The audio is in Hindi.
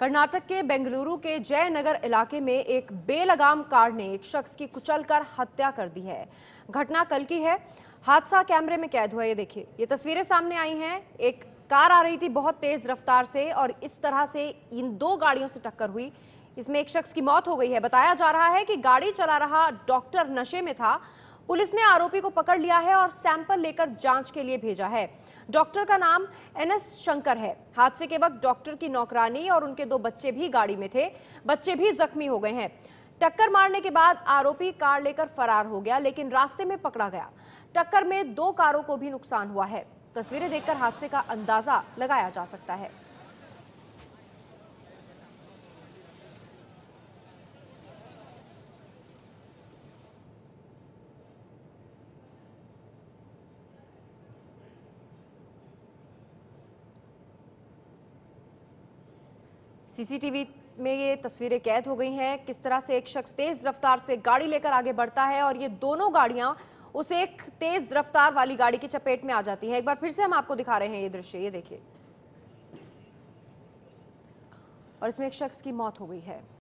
कर्नाटक के बेंगलुरु के जयनगर इलाके में एक बेलगाम कार ने एक शख्स की कुचलकर हत्या कर दी है घटना कल की है हादसा कैमरे में कैद हुआ ये देखिए ये तस्वीरें सामने आई हैं एक कार आ रही थी बहुत तेज रफ्तार से और इस तरह से इन दो गाड़ियों से टक्कर हुई इसमें एक शख्स की मौत हो गई है बताया जा रहा है कि गाड़ी चला रहा डॉक्टर नशे में था पुलिस ने आरोपी को पकड़ लिया है और सैंपल लेकर जांच के लिए भेजा है डॉक्टर का नाम एनएस शंकर है हादसे के वक्त डॉक्टर की नौकरानी और उनके दो बच्चे भी गाड़ी में थे बच्चे भी जख्मी हो गए हैं टक्कर मारने के बाद आरोपी कार लेकर फरार हो गया लेकिन रास्ते में पकड़ा गया टक्कर में दो कारों को भी नुकसान हुआ है तस्वीरें देखकर हादसे का अंदाजा लगाया जा सकता है सीसीटीवी में ये तस्वीरें कैद हो गई हैं किस तरह से एक शख्स तेज रफ्तार से गाड़ी लेकर आगे बढ़ता है और ये दोनों गाड़ियां उस एक तेज रफ्तार वाली गाड़ी की चपेट में आ जाती है एक बार फिर से हम आपको दिखा रहे हैं ये दृश्य ये देखिए और इसमें एक शख्स की मौत हो गई है